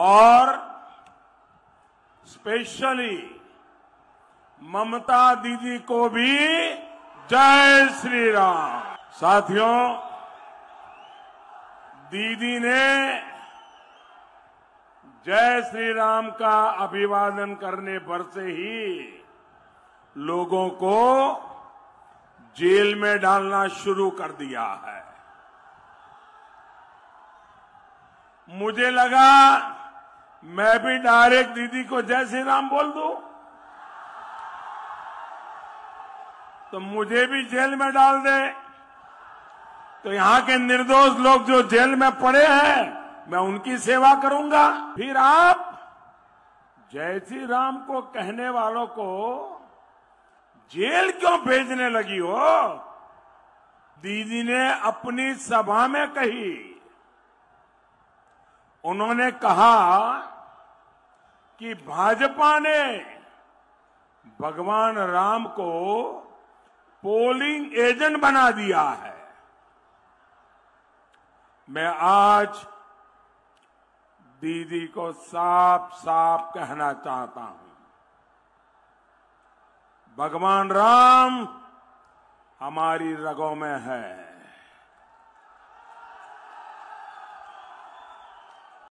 और स्पेशली ममता दीदी को भी जय श्री राम साथियों दीदी ने जय श्री राम का अभिवादन करने पर से ही लोगों को जेल में डालना शुरू कर दिया है मुझे लगा मैं भी डायरेक्ट दीदी को जय श्री राम बोल दू तो मुझे भी जेल में डाल दे तो यहां के निर्दोष लोग जो जेल में पड़े हैं मैं उनकी सेवा करूंगा फिर आप जय श्री राम को कहने वालों को जेल क्यों भेजने लगी हो दीदी ने अपनी सभा में कही उन्होंने कहा कि भाजपा ने भगवान राम को पोलिंग एजेंट बना दिया है मैं आज दीदी को साफ साफ कहना चाहता हूं भगवान राम हमारी रगों में है